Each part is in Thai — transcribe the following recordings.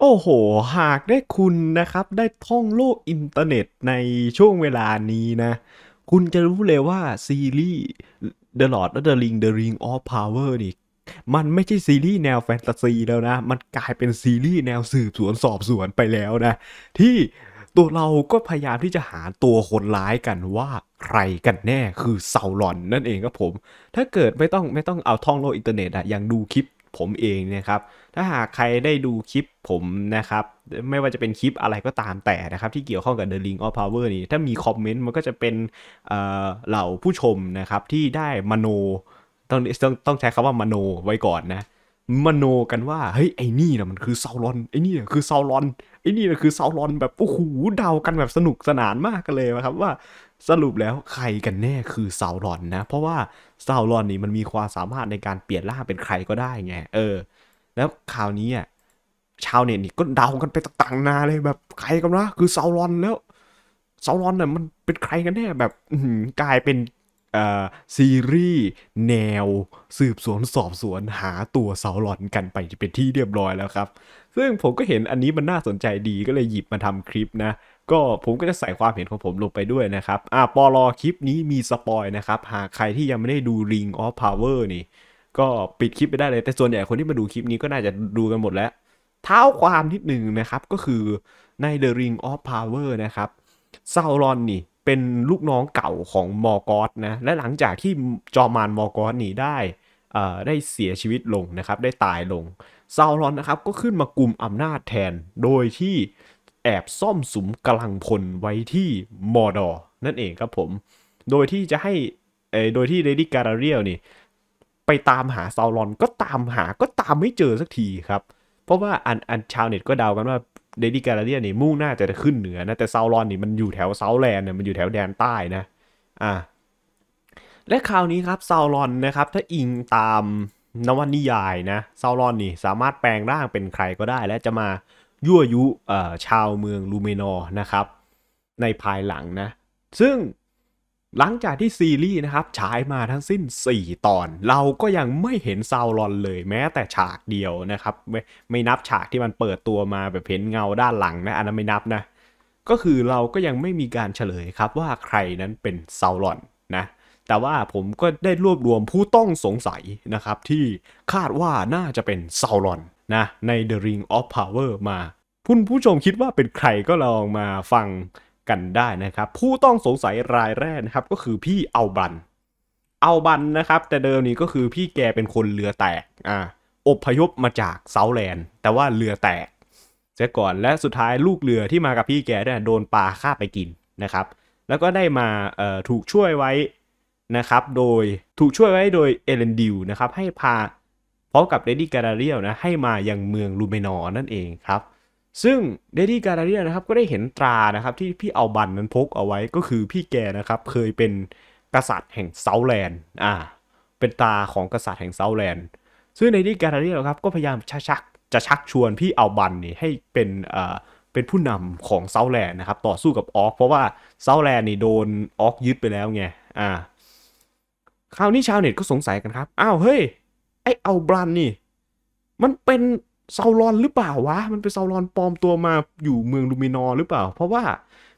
โอ้โห หากได้คุณนะครับ ได้ท่องโลกอินเทอร์เน็ตในช่วงเวลานี้นะ คุณจะรู้เลยว่า ซีรีส์ The Lord of the Ring The Ring of Power นี่มันไม่ใช่ซีรีส์แนวแฟนตาซีแล้วนะ มันกลายเป็นซีรีส์แนวสืบสวนสอบสวนไปแล้วนะ ที่ตัวเราก็พยายามที่จะหาตัวคนร้ายกันว่าใครกันแน่คือเซาลอน นั่นเองครับผม ถ้าเกิดไม่ต้องไม่ต้องเอาท่องโลกอินเทอร์เน็ตอะยังดูคลิปผมเองนะครับ ถ้าหากใครได้ดูคลิปผมนะครับ ไม่ว่าจะเป็นคลิปอะไรก็ตามแต่นะครับที่เกี่ยวข้องกับ The Ring of Power นี่ ถ้ามีคอมเมนต์มันก็จะเป็นเหล่าผู้ชมนะครับที่ได้มโนต้องต้องต้องใช้คำว่ามโนไว้ก่อนนะ มโนกันว่าเฮ้ย ไอ้นี่นะมันคือซาลอน ไอ้นี่นคือซาลอนไอ้นี่นคือซาลอนแบบโอ้โหเดากันแบบสนุกสนานมากกันเลยนะครับว่าสรุปแล้วใครกันแน่คือซารอนนะ เพราะว่าซารอนนี่มันมีความสามารถในการเปลี่ยนร่างเป็นใครก็ได้ไงเออ แล้วข่าวนี้อ่ะชาวเน็ตนี่ก็เดากันไปต่างๆนาเลยแบบใครกันนะคือซารอนแล้วซารอน เนี่ยมันเป็นใครกันแน่แบบกลายเป็นซีรีส์แนว สืบสวนสอบสวนหาตัวเซาลอนกันไปเป็นที่เรียบร้อยแล้วครับ ซึ่งผมก็เห็นอันนี้มันน่าสนใจดีก็เลยหยิบมาทำคลิปนะก็ผมก็จะใส่ความเห็นของผมลงไปด้วยนะครับ อ่าปอลอคลิปนี้มีสปอยนะครับ หากใครที่ยังไม่ได้ดู Ring of Power นี่ ก็ปิดคลิปไปได้เลย แต่ส่วนใหญ่คนที่มาดูคลิปนี้ก็น่าจะดูกันหมดแล้ว เท้าความนิดหนึ่งนะครับก็คือใน The Ring of Power นะครับซาวรอนนี่เป็นลูกน้องเก่าของมอร์กอสนะ และหลังจากที่จอมานมอร์กอสนี่ได้ ได้เสียชีวิตลงนะครับ ได้ตายลงซาวรอนนะครับก็ขึ้นมากลุ่มอำนาจแทนโดยที่แอบซ่อมสุมกำลังพล ไว้ที่มอดอนั่นเองครับผม โดยที่จะให้โดยที่เดดี้การาเรียลนี่ไปตามหาซาวอนก็ตามหาก็ตามไม่เจอสักทีครับ เพราะว่าอันอันชาวเน็ตก็เดากันว่าเดดี้การาเรียนี่มุ่งหน้าจะขึ้นเหนือนะแต่ซาลอนนี่มันอยู่แถวเซาแลนด์เนี่ยมันอยู่แถวแดนใต้นะอ่าและคราวนี้ครับซาลอนนะครับถ้าอิงตามนวนิยายนะ ซาลอนนี่สามารถแปลงร่างเป็นใครก็ได้และจะมายั่วยุชาวเมืองลูเมนอ์นะครับในภายหลังนะซึ่งหลังจากที่ซีรีส์นะครับฉายมาทั้งสิ้น 4 ตอน เราก็ยังไม่เห็นซาวรอนเลยแม้แต่ฉากเดียวนะครับไม่ไม่นับฉากที่มันเปิดตัวมาแบบเห็นเงาด้านหลังนะอันนั้นไม่นับนะก็คือเราก็ยังไม่มีการเฉลยครับว่าใครนั้นเป็นซาวรอนนะแต่ว่าผมก็ได้รวบรวมผู้ต้องสงสัยนะครับที่คาดว่าน่าจะเป็นซาวรอนนะใน The Ring of Power มาคุณผู้ชมคิดว่าเป็นใครก็ลองมาฟังกันได้นะครับ ผู้ต้องสงสัยรายแรกนะครับก็คือพี่เอาบัน เอาบันนะครับแต่เดิมนี้ก็คือพี่แกเป็นคนเรือแตกอ่าอบพยพมาจากเซาแลนด์ แต่ว่าเรือแตกเสียก่อนและสุดท้ายลูกเรือที่มากับพี่แกเนี่ยโดนปลาฆ่าไปกินนะครับแล้วก็ได้มาถูกช่วยไว้ นะครับโดยถูกช่วยไว้โดยเอเลนดิวนะครับให้พาร้อมกับเดดี้การาเรียลนะให้มายังเมืองลูเมนอนั่นเองครับซึ่งเดดี้การาเรียลนะครับก็ได้เห็นตรานะครับที่พี่เอาบันนั้นพกเอาไว้ก็คือพี่แกนะครับเคยเป็นกษัตริย์แห่งเซาแลนด์อ่าเป็นตาของกษัตริย์แห่งเซาแลนด์ซึ่งเดดี้การาเรียลครับก็พยายามชักจะชักชวนพี่เอาบันนี่ให้เป็นอ่าเป็นผู้นำของเซาแลนด์นะครับต่อสู้กับออกเพราะว่าเซาแลนด์นี่โดนออกยึดไปแล้วไงอ่าคราวนี้ชาวเน็ตก็สงสัยกันครับอ้าวเฮ้ยไอเอาบรันนี่มันเป็นเซารอนหรือเปล่าวะมันเป็นเซารอนปลอมตัวมาอยู่เมืองลูมินอหรือเปล่า เพราะว่า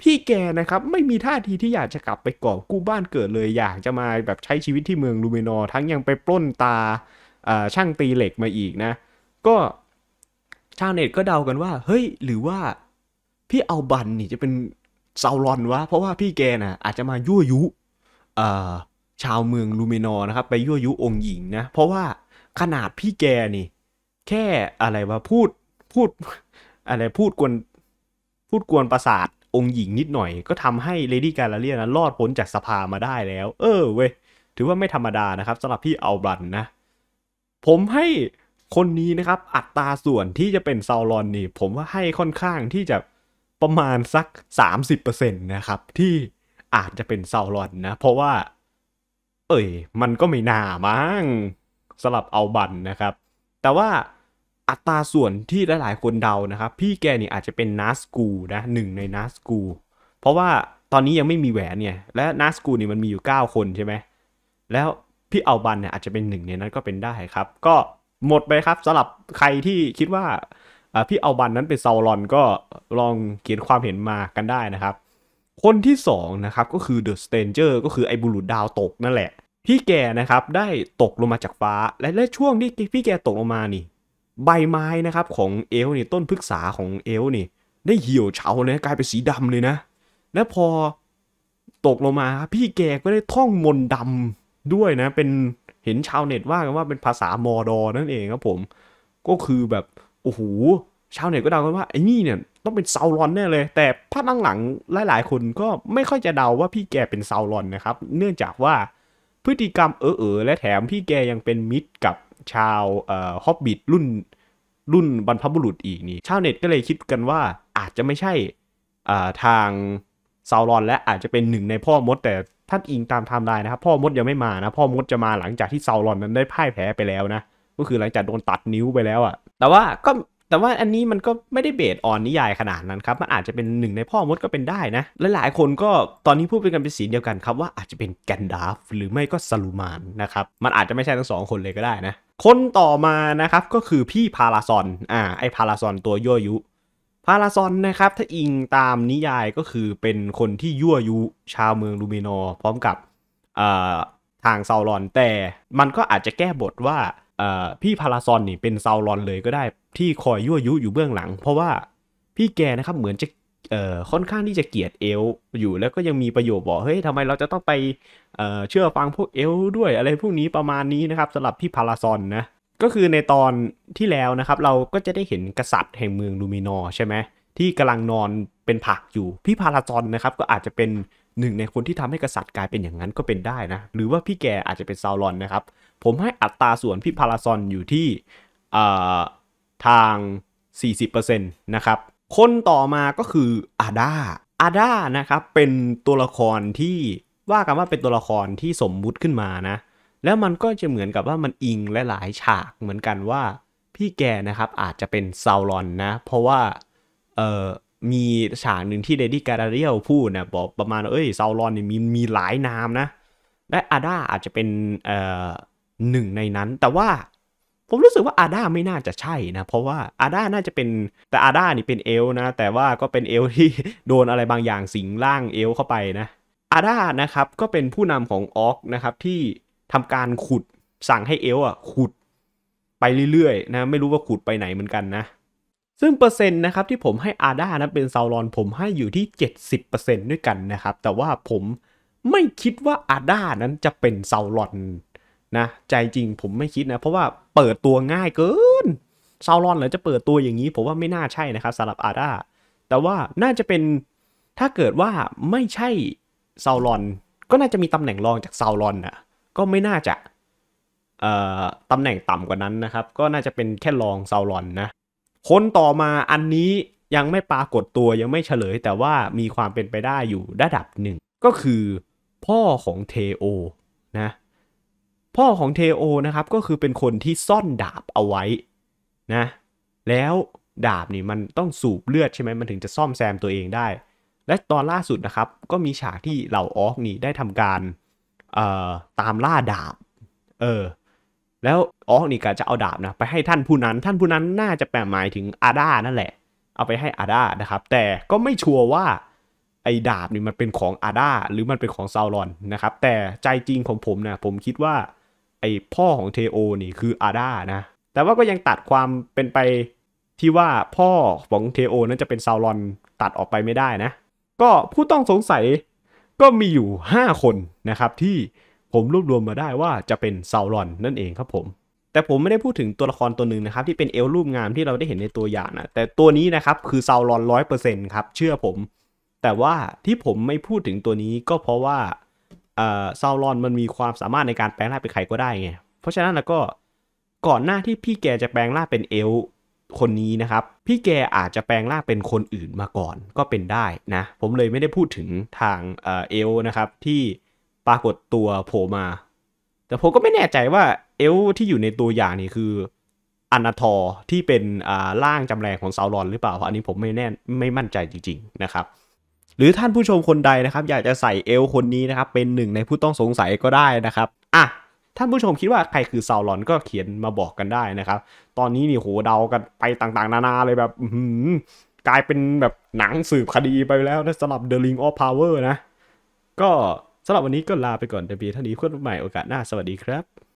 พี่แกนะครับไม่มีท่าทีที่อยากจะกลับไปกอบกู้บ้านเกิดเลย อยากจะมาแบบใช้ชีวิตที่เมืองลูมินอทั้งยังไปปล้นตาช่างตีเหล็กมาอีกนะ ก็ชาวเน็ตก็เดากันว่า เฮ้ยหรือว่าพี่เอาบันนี่จะเป็นเซารอนวะเพราะว่าพี่แกนะ่ะอาจจะมายั่วยุชาวเมืองลูมินอนะครับไปยั่วยุองค์หญิงนะเพราะว่าขนาดพี่แกนี่ แค่อะไรวะพูดพูดอะไรพูดกวนพูดกวนประสาทองค์หญิงนิดหน่อย ก็ทำให้เลดี้กาลาเลียนั้นรอดพ้นจากสภามาได้แล้ว เออ เว้ย ถือว่าไม่ธรรมดานะครับสำหรับพี่เอาบันนะ ผมให้คนนี้นะครับ อัตราส่วนที่จะเป็นซาวอนนี่ผมว่าให้ค่อนข้างที่จะประมาณสัก 30%นะครับ ที่อาจจะเป็นซาวอนนะ เพราะว่า เอ่ยมันก็ไม่น่ามั้งสลับเอาบันนะครับ แต่ว่าอัตราส่วนที่หลายๆคนเดานะครับ พี่แกนี่อาจจะเป็นนัสกูนะหนึ่งในนัสกูเพราะว่าตอนนี้ยังไม่มีแหวนเนี่ยและนัสกูนี่มันมีอยู่9 คนใช่ไหมแล้วพี่เอาบันเนี่ยอาจจะเป็นหนึ่งในนั้นก็เป็นได้ครับ ก็หมดไปครับสำหรับใครที่คิดว่าพี่เอาบันนั้นเป็นซาลอน ก็ลองเขียนความเห็นมากันได้นะครับ คนที่2นะครับก็คือเดอะสเตนเจอร์ก็คือไอ้บุรุษดาวตกนั่นแหละพี่แกนะครับได้ตกลงมาจากฟ้า และและช่วงที่พี่แกตกลงมานี่ ใบไม้นะครับของเอลนี่ต้นพฤกษาของเอลนี่ได้เหี่ยวเฉาเลยกลายเป็นสีดำเลยนะและพอตกลงมา พี่แกก็ได้ท่องมนต์ดำด้วยนะเป็นเห็นชาวเน็ตว่ากันว่าเป็นภาษามอดอนั่นเองครับผมก็คือแบบโอ้โหชาวเน็ตก็เดากันว่าไอ้นี่เนี่ยต้องเป็นซาวรอนแน่เลย แต่ภาพหลังหลายๆ คนก็ไม่ค่อยจะเดาว่าพี่แกเป็นซาวรอนนะครับเนื่องจากว่าพฤติกรรมเออเออและแถมพี่แกยังเป็นมิตรกับชาวเอ่อฮอบบิทรุ่น รุ่นบรรพบุรุษอีกนี่ชาวเน็ตก็เลยคิดกันว่าอาจจะไม่ใช่อ่าทางซาวรอนและอาจจะเป็นหนึ่งในพ่อมด แต่ท่านอิงตามไทม์ไลน์นะครับ พ่อมดยังไม่มานะ พ่อมดจะมาหลังจากที่ซาวรอนนั้นได้พ่ายแพ้ไปแล้วนะ ก็คือหลังจากโดนตัดนิ้วไปแล้วอะแต่ว่าก็แต่ว่าอันนี้มันก็ไม่ได้เบสออนนิยายขนาดนั้นครับ มันอาจจะเป็นหนึ่งในพ่อมดก็เป็นได้นะและหลายคนก็ตอนนี้พูดเป็นกัน เป็นสีเดียวกันครับว่าอาจจะเป็นแกนดาฟหรือไม่ก็ซาลูมานนะครับ มันอาจจะไม่ใช่ทั้งสองคนเลยก็ได้นะ คนต่อมานะครับก็คือพี่พาราซอน อ่า ไอพาราซอนตัวยั่วยุ พาราซอนนะครับ ถ้าอิงตามนิยายก็คือเป็นคนที่ยั่วยุชาวเมืองลูเมนอพร้อมกับทางซาลอนแต่มันก็อาจจะแก้บทว่าพี่พาราซอนนี่เป็นซาลอนเลยก็ได้ที่คอยยั่วยุอยู่เบื้องหลัง เพราะว่าพี่แกนะครับเหมือนจะเอ่อค่อนข้างที่จะเกลียดเอลอยู่แล้วก็ยังมีประโยชน์บอกเฮ้ยทำไมเราจะต้องไปเอ่อเชื่อฟังพวกเอลด้วยอะไรพวกนี้ประมาณนี้นะครับสำหรับพี่พาราซอนนะก็คือในตอนที่แล้วนะครับ เราก็จะได้เห็นกษัตริย์แห่งเมืองลูมินอใช่ไหมที่กำลังนอนเป็นผักอยู่พี่พาราซอนนะครับก็อาจจะเป็นหนึ่งในคนที่ทำให้กษัตริย์กลายเป็นอย่างนั้นก็เป็นได้นะหรือว่าพี่แกอาจจะเป็นซาวรอนนะครับ ผมให้อัตราส่วนพี่พาราซอนอยู่ที่อ่าทาง 40%นะครับ คนต่อมาก็คืออาดาอาดานะครับ เป็นตัวละครที่ว่ากันว่าเป็นตัวละครที่สมมุติขึ้นมานะ แล้วมันก็จะเหมือนกับว่ามันอิงและหลายฉากเหมือนกันว่าพี่แกนะครับอาจจะเป็นซาวลอนนะ เพราะว่าเอ่อมีฉากหนึ่งที่เดดี้การาเรียลพูดนะบอกประมาณเอ้ยซาวลอนเนี่ยมีมีหลายนามนะ และอาดาอาจจะเป็นเอ่อหนึ่งในนั้น แต่ว่าผมรู้สึกว่าอาด้าไม่น่าจะใช่นะ เพราะว่าอาด้าน่าจะเป็นแต่อาด้านี่เป็นเอลนะ แต่ว่าก็เป็นเอลที่โดนอะไรบางอย่างสิงร่างเอลเข้าไปนะอาด้านะครับก็เป็นผู้นำของออกนะครับที่ทำการขุดสั่งให้เอลอ่ะขุดไปเรื่อย ๆ นะ ไม่รู้ว่าขุดไปไหนเหมือนกันนะ ซึ่งเปอร์เซ็นต์นะครับที่ผมให้อาด้านะเป็นซาวรอนผมให้อยู่ที่ 70%ด้วยกันนะครับแต่ว่าผมไม่คิดว่าอาด้านั้นจะเป็นซาวรอนนะใจจริงผมไม่คิดนะ เพราะว่าเปิดตัวง่ายเกินซาวรอนหรือจะเปิดตัวอย่างนี้ผมว่าไม่น่าใช่นะครับสำหรับอาร่าแต่ว่าน่าจะเป็นถ้าเกิดว่าไม่ใช่ซาวรอน ก็น่าจะมีตำแหน่งรองจากซาวรอนนะก็ไม่น่าจะตำแหน่งต่ำกว่านั้นนะครับ ก็น่าจะเป็นแค่รองซาวรอนนะคนต่อมาอันนี้ยังไม่ปรากฏตัวยังไม่เฉลย แต่ว่ามีความเป็นไปได้อยู่ระดับหนึ่งก็คือพ่อของเทโอนะพ่อของเทโอนะครับ ก็คือเป็นคนที่ซ่อนดาบเอาไว้นะแล้วดาบนี่มันต้องสูบเลือดใช่ไหมมันถึงจะซ่อมแซมตัวเองได้ และตอนล่าสุดนะครับ ก็มีฉากที่เหล่าออกนี่ได้ทำการตามล่าดาบเออแล้วออกนี่ก็จะเอาดาบนะไปให้ท่านผู้นั้น ท่านผู้นั้นน่าจะแปลหมายถึงอาด้านั่นแหละ เอาไปให้อาด้านะครับแต่ก็ไม่ชัวร์ว่า ไอ้ดาบนี่มันเป็นของอาด้าหรือมันเป็นของซาวรอนนะครับแต่ใจจริงของผมนะผมคิดว่าไอพ่อของเทโอนี่คืออาด้านะแต่ว่าก็ยังตัดความเป็นไปที่ว่าพ่อของเทโอนั้นจะเป็นซาวลอนตัดออกไปไม่ได้นะ ก็ผู้ต้องสงสัยก็มีอยู่ 5 คนนะครับที่ผมรวบรวมมาได้ว่าจะเป็นซาวลอน นั่นเองครับผม แต่ผมไม่ได้พูดถึงตัวละครตัวหนึ่งนะครับ ที่เป็นเอลรูปงามที่เราได้เห็นในตัวอย่างนะแต่ตัวนี้นะครับคือซาวอนร้อยเปอร์เซ็นต์ครับเชื่อผม แต่ว่าที่ผมไม่พูดถึงตัวนี้ก็เพราะว่าซาวลอนมันมีความสามารถในการแปลงร่างเป็นใครก็ได้ไง เพราะฉะนั้นแล้วก็ก่อนหน้าที่พี่แกจะแปลงร่างเป็นเอลคนนี้นะครับ พี่แกอาจจะแปลงร่างเป็นคนอื่นมาก่อนก็เป็นได้นะ ผมเลยไม่ได้พูดถึงทางเอลนะครับที่ปรากฏตัวโผล่มา แต่ผมก็ไม่แน่ใจว่าเอลที่อยู่ในตัวอย่างนี่คืออนาทอที่เป็นร่างจำแรงของซาวลอนหรือเปล่าเพราะอันนี้ผมไม่แน่ไม่มั่นใจจริงๆนะครับรือท่านผู้ชมคนใดนะครับอยากจะใส่เอลคนนี้นะครับเป็นหนึ่งในผู้ต้องสงสัยก็ได้นะครับ อ่ะ ท่านผู้ชมคิดว่าใครคือซาวลอนก็เขียนมาบอกกันได้นะครับ ตอนนี้นี่โหเดากันไปต่างๆ นานาเลยแบบกลายเป็นแบบหนังสืบคดีไปแล้วนะสำหรับ The Ring of Power นะ ก็สำหรับวันนี้ก็ลาไปก่อนแต่เพียท่านี้เพื่อนใหม่โอกาสหน้า สวัสดีครับ